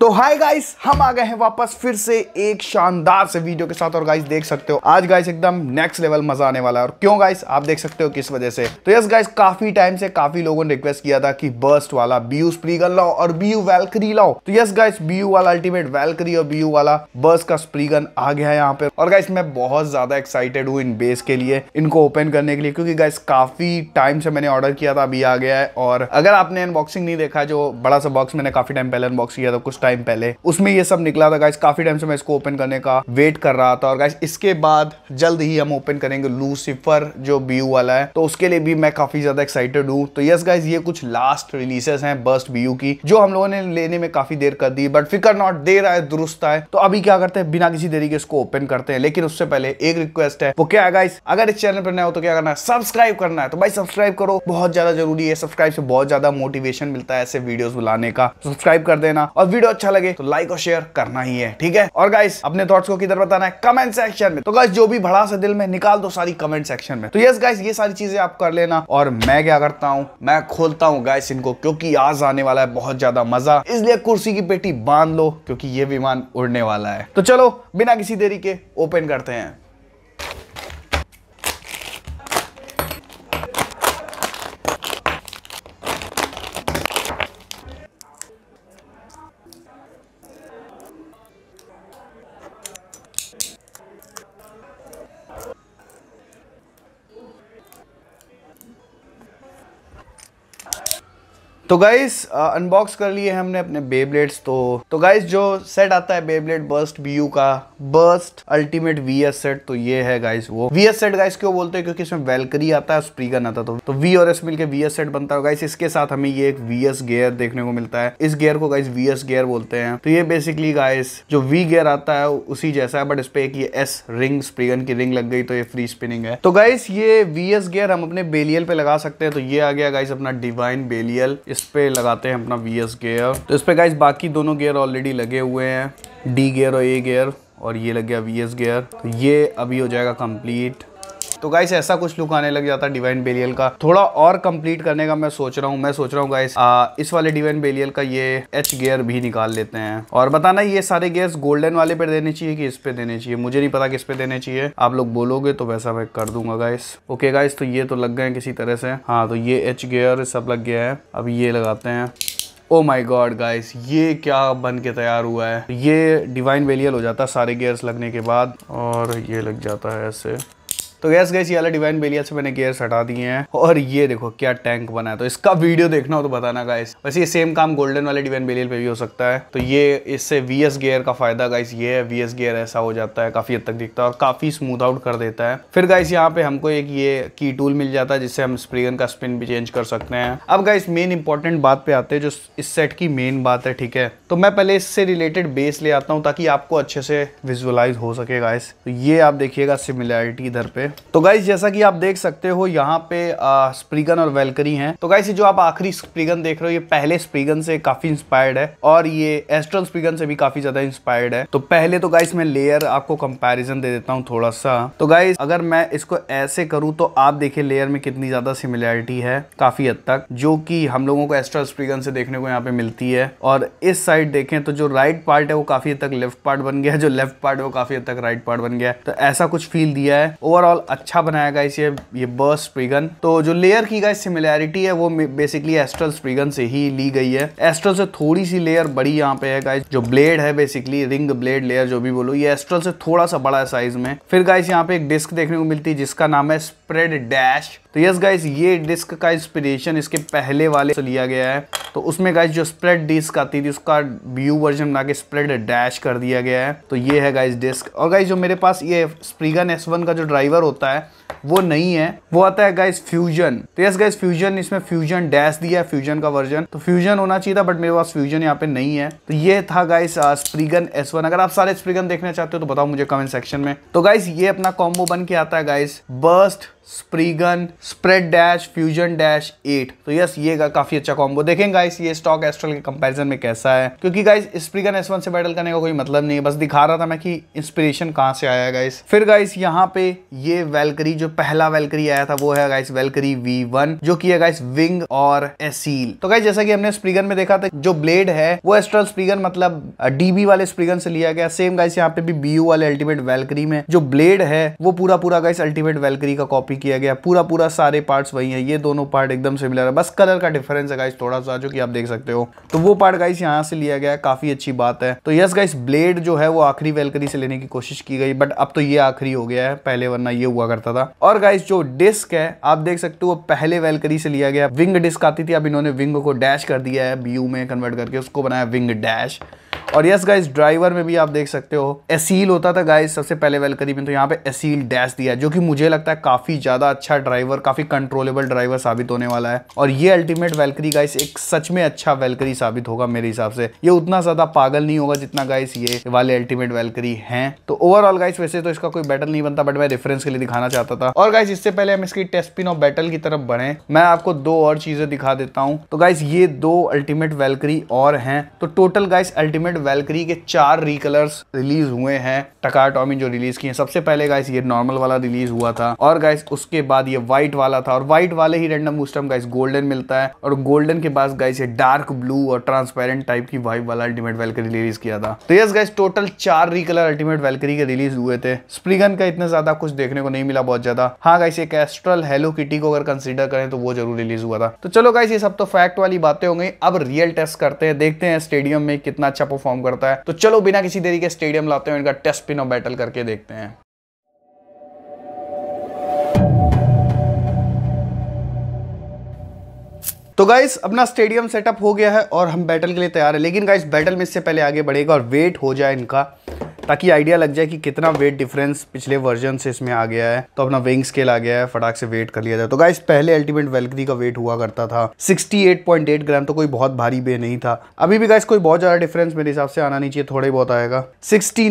तो hi guys हम आ गए हैं वापस फिर से एक शानदार से वीडियो के साथ और गाइस देख सकते हो आज गाइस एकदम नेक्स्ट लेवल मजा आने वाला है और क्यों गाइस आप देख सकते हो किस वजह से तो यस गाइस काफी टाइम से काफी लोगों ने रिक्वेस्ट किया था कि बर्स्ट वाला बीयू स्प्रीगन लाओ और बीयू वेलकरी लाओ तो यस गाइस बीयू वाला अल्टीमेट वेलकरी और बीयू वाला बर्स का स्प्रीगन आ गया है यहाँ पे और गाइस मैं बहुत ज्यादा एक्साइटेड हूँ इन बेस के लिए इनको ओपन करने के लिए क्योंकि गाइस काफी टाइम से मैंने ऑर्डर किया था अभी आ गया है और अगर आपने अनबॉक्सिंग नहीं देखा जो बड़ा सा बॉक्स मैंने काफी टाइम पहले अनबॉक्स किया था कुछ टाइम टाइम पहले उसमें ये सब निकला था गाइस काफी टाइम से मैं इसको ओपन करने का वेट कर रहा था और गाइस इसके बाद जल्द ही हम ओपन करेंगे लूसीफर जो बी वाला है तो उसके लिए भी मैं काफी ज्यादा एक्साइटेड हूँ तो यस गाइज ये कुछ लास्ट रिलीजेस है बर्स्ट बी की जो हम लोगों ने लेने में काफी देर कर दी बट फिकर नॉट देर आए दुरुस्त आए तो अभी क्या करते हैं बिना किसी देरी के इसको ओपन करते हैं लेकिन उससे पहले एक रिक्वेस्ट है वो क्या है गाइस अगर इस चैनल पर नया हो तो क्या करना है सब्सक्राइब करना है तो भाई सब्सक्राइब करो बहुत ज्यादा जरूरी है सब्सक्राइब से बहुत ज्यादा मोटिवेशन मिलता है ऐसे वीडियोस बुलाने का सब्सक्राइब तो कर देना और वीडियो अच्छा लगे तो लाइक और शेयर करना ही है ठीक है और गाइस अपने थॉट्स को किधर बताना है कमेंट सेक्शन में तो गाइस जो भी भड़ा सा दिल में निकाल दो सारी कमेंट सेक्शन में तो यस गाइस ये सारी चीजें आप कर लेना और मैं क्या करता हूँ मैं खोलता हूँ गाइस इनको क्योंकि आज आने वाला है बहुत ज्यादा मजा इसलिए कुर्सी की पेटी बांध लो क्योंकि ये विमान उड़ने वाला है तो चलो बिना किसी देरी के ओपन करते हैं तो गाइस अनबॉक्स uh, कर लिए हमने अपने बेबलेट्स तो तो गाइस जो सेट आता है बेबलेट बर्स्ट बी का burst ultimate V S set तो ये है गाइस वो वी एस सेट गाइस क्यों बोलते हैं क्योंकि इसमें वेलकरी आता है स्प्रीगन आता तो तो वी और एस मिलकर वी एस सेट बनता है गाइस इसके साथ हमें ये एक वी एस गेयर देखने को मिलता है इस गेयर को गाइस वी एस गेयर बोलते हैं तो ये बेसिकली गाइस जो वी गेयर आता है उसी जैसा है बट इस पे एक ये एस रिंग स्प्रीगन की रिंग लग गई तो ये फ्री स्पिनिंग है तो गाइस ये वी एस गेयर हम अपने बेलियल पे लगा सकते हैं तो ये आ गया गाइस अपना डिवाइन बेलियल इस पे लगाते हैं अपना वी एस गेयर तो इस पे गाइज बाकी दोनों गेयर ऑलरेडी लगे हुए हैं डी गेयर और ए गेयर और ये लग गया वी एस गेयर तो ये अभी हो जाएगा कंप्लीट तो गाइस ऐसा कुछ लुक आने लग जाता है डिवाइन बेलियल का थोड़ा और कंप्लीट करने का मैं सोच रहा हूँ मैं सोच रहा हूँ गाइस इस वाले डिवाइन बेलियल का ये एच गेयर भी निकाल लेते हैं और बताना ये सारे गेयर्स गोल्डन वाले पे देने चाहिए कि इस पे देने चाहिए मुझे नहीं पता किस पे देने चाहिए आप लोग बोलोगे तो वैसा मैं कर दूंगा गाइस ओके गाइस तो ये तो लग गए किसी तरह से हाँ तो ये एच गेयर सब लग गया है अब ये लगाते हैं ओ माई गॉड गाइस ये क्या बन के तैयार हुआ है ये डिवाइन वेलियल हो जाता है सारे गेयर्स लगने के बाद और ये लग जाता है ऐसे तो गैस गैस ये वाला डिवाइन बेलिया से मैंने गेयर हटा दिए हैं और ये देखो क्या टैंक बना है तो इसका वीडियो देखना हो तो बताना गाइस वैसे ये सेम काम गोल्डन वाले डिवाइन बेलियल पे भी हो सकता है तो ये इससे वी एस गेयर का फायदा गाइस ये है वी एस गेयर ऐसा हो जाता है काफी हद तक दिखता है और काफी स्मूथ आउट कर देता है फिर गाइस यहाँ पे हमको एक ये की टूल मिल जाता है जिससे हम स्प्रिगन का स्पिन भी चेंज कर सकते हैं अब गाइस मेन इंपॉर्टेंट बात पे आते हैं जो इस सेट की मेन बात है ठीक है तो मैं पहले इससे रिलेटेड बेस ले आता हूँ ताकि आपको अच्छे से विजुअलाइज हो सके गाइस तो ये आप देखिएगा सिमिलैरिटी इधर पे तो गाइज जैसा कि आप देख सकते हो यहाँ पे स्प्रीगन और वेलकरी हैं तो गाइस जो आप आखिरी स्प्रीगन देख रहे हो ये पहले स्प्रीगन से काफी इंस्पायर्ड है और ये एस्ट्रल स्प्रीगन से भी काफी ज्यादा इंस्पायर्ड है तो पहले तो गाइज मैं लेयर आपको कंपेरिजन दे देता हूँ थोड़ा सा तो गाइज अगर मैं इसको ऐसे करूँ तो आप देखिये लेयर में कितनी ज्यादा सिमिलैरिटी है काफी हद तक जो की हम लोगों को एस्ट्रल स्प्रीगन से देखने को यहाँ पे मिलती है और इस साइड देखें तो जो राइट पार्ट है वो काफी हद तक लेफ्ट पार्ट बन गया है जो लेफ्ट पार्ट है वो काफी हद तक राइट पार्ट बन गया है तो ऐसा कुछ फील दिया है ओवरऑल अच्छा बनाया गया इसे ये बर्स स्प्रिगन तो जो लेयर की गई सिमिलैरिटी है वो बेसिकली एस्ट्रल स्प्रिगन से ही ली गई है एस्ट्रल से थोड़ी सी लेयर बड़ी यहाँ पे है गाइस जो ब्लेड है बेसिकली रिंग ब्लेड लेयर जो भी बोलो ये एस्ट्रल से थोड़ा सा बड़ा साइज में फिर गाइस यहाँ पे एक डिस्क देखने को मिलती है जिसका नाम है स्प्रेड डैश तो यस गाइस ये डिस्क का इंस्पिरेशन इसके पहले वाले से लिया गया है तो उसमें गाइस जो स्प्रेड डिस्क आती थी उसका व्यू वर्जन बना के स्प्रेड डैश कर दिया गया है तो ये है गाइस डिस्क और गाइस जो मेरे पास ये स्प्रीगन एस का जो ड्राइवर होता है वो नहीं है वो आता है गाइस फ्यूजन तो यस गाइस फ्यूजन इसमें फ्यूजन डैश दिया है फ्यूजन का वर्जन तो फ्यूजन होना चाहिए था बट मेरे पास फ्यूजन यहाँ पे नहीं है तो ये था गाइस स्प्रीगन एस अगर आप सारे स्प्रीगन देखना चाहते हो तो बताओ मुझे कमेंट सेक्शन में तो गाइस ये अपना कॉम्बो बन के आता है guys burst Spriggan spread dash fusion dash eight तो यस ये का, काफी अच्छा कॉम्बो देखें गाइस ये स्टॉक एस्ट्रल के कंपैरिजन में कैसा है क्योंकि गाइस स्प्रीगन एस वन से बैटल करने का कोई मतलब नहीं है बस दिखा रहा था मैं कि इंस्पिरेशन कहाँ से आया गाइस फिर गाइस यहाँ पे ये वेलकरी जो पहला वेलकरी आया था वो है गाइस वेलकरी वी वन जो की है गाइस विंग और एसील तो गाइस जैसा की हमने स्प्रीगन में देखा था जो ब्लेड है वो एस्ट्रल स्प्रीगन मतलब डीबी वाले स्प्रीगन से लिया गया सेम गाइस यहाँ पे भी बी वाले अल्टीमेट वेलकरी में जो ब्लेड है वो पूरा पूरा गाइस अल्टीमेट वेलकरी का कॉपी किया गया पूरा पूरा सारे पार्ट्स वही हैं ये दोनों पार्ट एकदम सिमिलर है बस कलर का डिफरेंस है गाइस थोड़ा सा जो कि आप देख सकते हो तो वो पार्ट गाइस यहाँ से लिया गया काफ़ी अच्छी बात है तो यस गाइस ब्लेड जो है वो आखिरी वेलकरी से लेने की कोशिश की गई बट अब तो ये आखिरी हो गया है पहले वरना ये हुआ करता था और गाइस जो डिस्क है आप देख सकते हो पहले वेलकरी से लिया गया विंग डिस्क आती थी अब इन्होंने विंग को डैश कर दिया है बी में कन्वर्ट करके उसको बनाया विंग डैश और यस गाइस ड्राइवर में भी आप देख सकते हो एसील होता था गाइस सबसे पहले वेलकरी में तो यहाँ पे एसील डैश दिया जो कि मुझे लगता है काफी ज्यादा अच्छा ड्राइवर काफी कंट्रोलेबल ड्राइवर साबित होने वाला है और ये अल्टीमेट वेलकरी गाइस एक सच में अच्छा वेलकरी साबित होगा मेरे हिसाब से ये उतना ज्यादा पागल नहीं होगा जितना गाइस ये वाले अल्टीमेट वेलकरी है तो ओवरऑल गाइस वैसे तो इसका कोई बैटल नहीं बनता बट मैं रेफरेंस के लिए दिखाना चाहता था और गाइस इससे पहले हम इसकी टेस्ट पिन और बैटल की तरफ बढ़े मैं आपको दो और चीजें दिखा देता हूँ तो गाइस ये दो अल्टीमेट वेलकरी और है तो टोटल गाइस अल्टीमेट वेलकरी के चार रिकलर्स रिलीज हुए हैं टकार टॉमी जो रिलीज किए सबसे पहले गाइस ये नॉर्मल वाला रिलीज हुआ था और गाइस उसके बाद ये व्हाइट वाला था और व्हाइट वाले ही रैंडम बूस्टर गाइस गोल्डन मिलता है और गोल्डन के बाद गाइस ये डार्क ब्लू और ट्रांसपेरेंट टाइप की वाइव वाला अल्टीमेट वेलकरी रिलीज किया था तो यस गाइस टोटल चार रिकलर अल्टीमेट वेलकरी के रिलीज हुए थे स्प्रिगन का इतना ज्यादा कुछ देखने को नहीं मिला बहुत ज्यादा हाँ गाइस एक एस्ट्रल हेलो किटी को अगर कंसिडर करें तो वो जरूर रिलीज हुआ था तो चलो गाइस ये सब तो फैक्ट वाली बातें हो गई अब रियल टेस्ट करते हैं देखते हैं स्टेडियम में कितना अच्छा परफॉर्म परफॉर्म करता है तो चलो बिना किसी देरी के स्टेडियम लाते हैं इनका टेस्ट पिन और बैटल करके देखते हैं तो गाइस अपना स्टेडियम सेटअप हो गया है और हम बैटल के लिए तैयार है लेकिन गाइस बैटल में इससे पहले आगे बढ़ेगा और वेट हो जाए इनका ताकि आइडिया लग जाए कि कितना वेट डिफरेंस पिछले वर्जन से इसमें आ गया है तो अपना विंग स्केल आ गया है फटाक से वेट कर लिया जाए तो गाइस पहले अल्टीमेट वेलक्री का वेट हुआ करता था 68.8 ग्राम तो कोई बहुत भारी बे नहीं था अभी भी गाइस कोई बहुत ज़्यादा डिफरेंस मेरे हिसाब से आना नहीं चाहिए थोड़ा बहुत आएगा सिक्सटी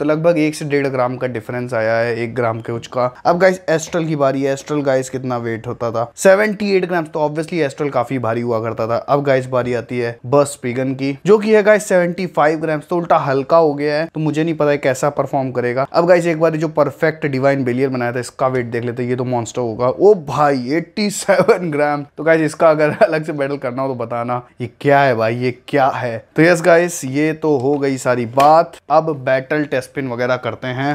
तो लगभग एक से डेढ़ ग्राम का डिफरेंस आया है एक ग्राम के कुछ का अब गाइस एस्ट्रल की बारी है एस्ट्रल गाइस कितना वेट होता था 78 ग्राम तो ऑब्वियसली एस्ट्रल काफ़ी भारी हुआ करता था अब गाइस बारी आती है बस पिगन की जो की है गाइस 75 ग्राम तो उल्टा हल्का हो गया है तो मुझे नहीं पता है कैसा परफॉर्म करेगा अब गाइस एक बार जो परफेक्ट डिवाइन बेलियर बनाया था इसका वेट देख लेते ये तो मॉन्स्टर होगा ओ भाई 87 ग्राम तो गाइस इसका अगर अलग से बैटल करना हो तो बताना ये क्या है भाई ये क्या है तो यस गाइस ये तो हो गई सारी बात अब बैटल टेस्पिन वगैरह करते हैं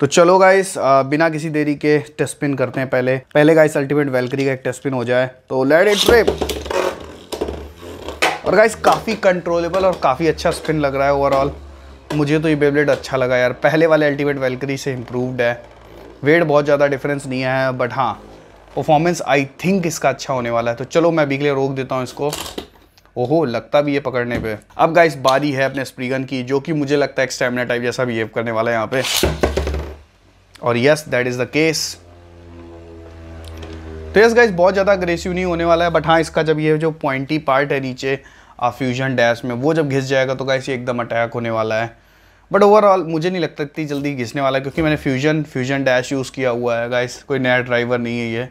तो चलो गाइस बिना किसी देरी के टेस्पिन करते हैं पहले पहले गाइस अल्टीमेट वेलकरी का एक टेस्पिन हो जाए तो लेट इट ट्रिप और गाइस काफ़ी कंट्रोलेबल और काफ़ी अच्छा स्पिन लग रहा है ओवरऑल मुझे तो ये बेबलेट अच्छा लगा यार पहले वाले अल्टीमेट वेलकरी से इम्प्रूवड है वेट बहुत ज़्यादा डिफरेंस नहीं आया बट हाँ परफॉर्मेंस आई थिंक इसका अच्छा होने वाला है तो चलो मैं अभी के लिए रोक देता हूँ इसको ओहो लगता भी है पकड़ने पे अब गाइस बारी है अपने स्प्रीगन की जो कि मुझे लगता है स्टेमिना टाइप जैसा बिहेव करने वाला है यहाँ पे और yes that is the case तो यस गाइस बहुत ज़्यादा अग्रेसिव नहीं होने वाला है बट हाँ इसका जब ये जो पॉइंटी पार्ट है नीचे फ्यूजन डैश में वो जब घिस जाएगा तो गाइस ये एकदम अटैक होने वाला है बट ओवरऑल मुझे नहीं लगता इतनी जल्दी घिसने वाला क्योंकि मैंने फ्यूजन फ्यूजन डैश यूज़ किया हुआ है गाइस कोई नया ड्राइवर नहीं है ये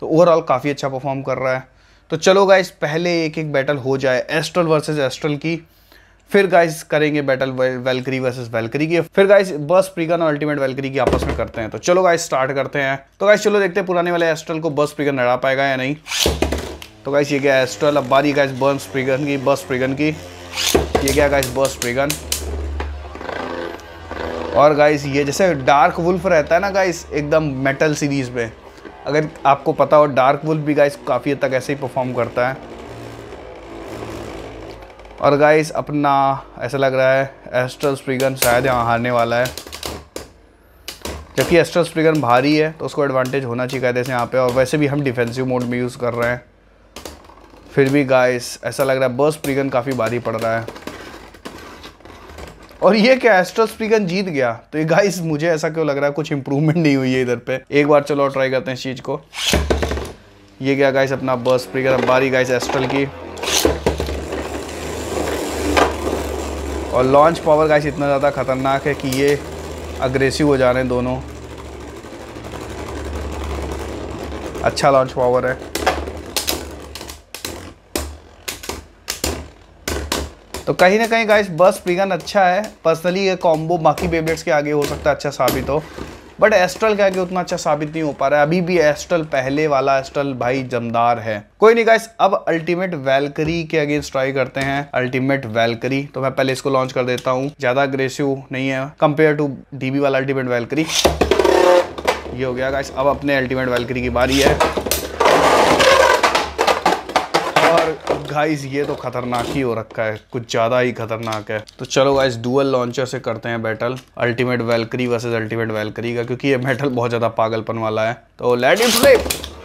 तो ओवरऑल काफ़ी अच्छा परफॉर्म कर रहा है तो चलो गाइस पहले एक एक बैटल हो जाए एस्ट्रल वर्सेस एस्ट्रल की फिर गाइस करेंगे बैटल वेलकरी वर्सेस वेलकरी की फिर गाइस बस प्रिगन और अल्टीमेट वेलकरी की आपस में करते हैं तो चलो गाइस स्टार्ट करते हैं तो गाइस चलो देखते हैं पुराने वाले एस्ट्रल को बस प्रिगन लड़ा पाएगा या नहीं तो गाइस ये क्या एस्ट्रल अब बारी गाइस बर्न प्रिगन की बस प्रिगन की ये क्या गाइस बस प्रिगन और गाइस ये जैसे डार्क वुल्फ रहता है ना गाइस एकदम मेटल सीरीज़ में अगर आपको पता हो डार्क वुल्फ भी गाइस काफ़ी हद तक ऐसे ही परफॉर्म करता है और गाइस अपना ऐसा लग रहा है एस्ट्रल स्प्रिगन शायद यहाँ हारने वाला है जबकि एस्ट्रल स्प्रिगन भारी है तो उसको एडवांटेज होना चाहिए जैसे यहाँ पे और वैसे भी हम डिफेंसिव मोड में यूज़ कर रहे हैं फिर भी गाइस ऐसा लग रहा है बर्स स्प्रिगन काफ़ी भारी पड़ रहा है और ये क्या एस्ट्रोस्पीगन जीत गया तो ये गाइस मुझे ऐसा क्यों लग रहा है कुछ इंप्रूवमेंट नहीं हुई है इधर पे एक बार चलो ट्राई करते हैं इस चीज़ को ये क्या गाइस अपना बस स्पीकर बारी गाइस एस्ट्रल की और लॉन्च पावर गाइस इतना ज़्यादा खतरनाक है कि ये अग्रेसिव हो जा रहे हैं दोनों अच्छा लॉन्च पावर है तो कहीं ना कहीं गाइस बस पिगन अच्छा है पर्सनली ये कॉम्बो बाकी बेबलेट्स के आगे हो सकता है अच्छा साबित हो बट एस्ट्रल के आगे उतना अच्छा साबित नहीं हो पा रहा है अभी भी एस्ट्रल पहले वाला एस्ट्रल भाई जमदार है कोई नहीं गाइस अब अल्टीमेट वेलकरी के अगेंस्ट ट्राई करते हैं अल्टीमेट वेलकरी तो मैं पहले इसको लॉन्च कर देता हूँ ज़्यादा अग्रेसिव नहीं है कंपेयर टू डीबी वाला अल्टीमेट वेलकरी ये हो गया गाइस अब अपने अल्टीमेट वेलकरी की बारी है गाइस ये तो खतरनाक ही हो रखा है कुछ ज़्यादा ही खतरनाक है तो चलो गाइस डुअल लॉन्चर से करते हैं battle ultimate Valkyrie versus ultimate Valkyrie का क्योंकि ये बैटल बहुत ज़्यादा पागलपन वाला है तो लेट इट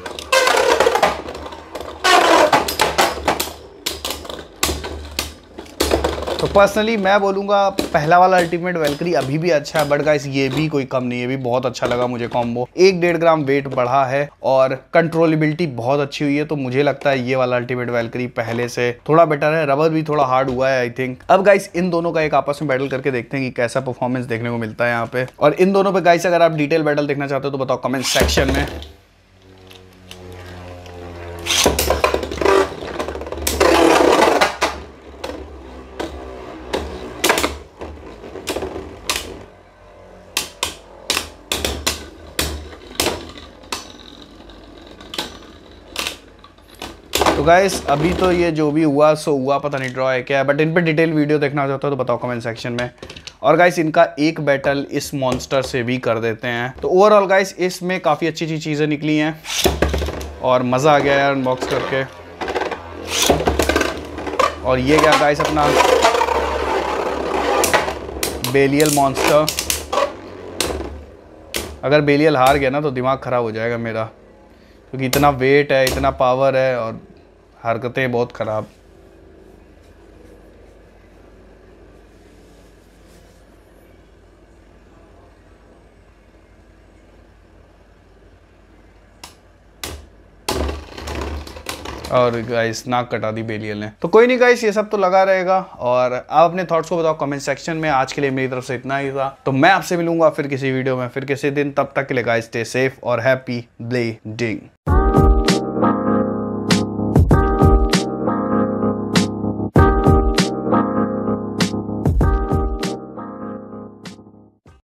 तो पर्सनली मैं बोलूँगा पहला वाला अल्टीमेट वेलकरी अभी भी अच्छा है बट गाइस ये भी कोई कम नहीं है भी बहुत अच्छा लगा मुझे कॉम्बो एक डेढ़ ग्राम वेट बढ़ा है और कंट्रोलेबिलिटी बहुत अच्छी हुई है तो मुझे लगता है ये वाला अल्टीमेट वेलकरी पहले से थोड़ा बेटर है रबर भी थोड़ा हार्ड हुआ है आई थिंक अब गाइस इन दोनों का एक आपस में बैटल करके देखते हैं कि कैसा परफॉर्मेंस देखने को मिलता है यहाँ पे और इन दोनों पे गाइस अगर आप डिटेल बैटल देखना चाहते हो तो बताओ कमेंट सेक्शन में तो गाइस अभी तो ये जो भी हुआ सो हुआ पता नहीं ड्रॉ है क्या बट इन पर डिटेल वीडियो देखना चाहता हो तो बताओ कमेंट सेक्शन में और गाइस इनका एक बैटल इस मॉन्स्टर से भी कर देते हैं तो ओवरऑल गाइस इसमें काफ़ी अच्छी अच्छी चीज़ें निकली हैं और मज़ा आ गया यार अनबॉक्स करके और ये क्या गाइस अपना बेलियल मॉन्स्टर अगर बेलियल हार गया ना तो दिमाग ख़राब हो जाएगा मेरा क्योंकि इतना वेट है इतना पावर है और हरकतें बहुत ख़राब और गाइस नाक कटा दी बेलियल ने तो कोई नहीं गाइस ये सब तो लगा रहेगा और आप अपने थॉट्स को बताओ कमेंट सेक्शन में आज के लिए मेरी तरफ से इतना ही था तो मैं आपसे मिलूंगा फिर किसी वीडियो में फिर किसी दिन तब तक के लिए गाइस स्टे सेफ और हैप्पी ब्ले डिंग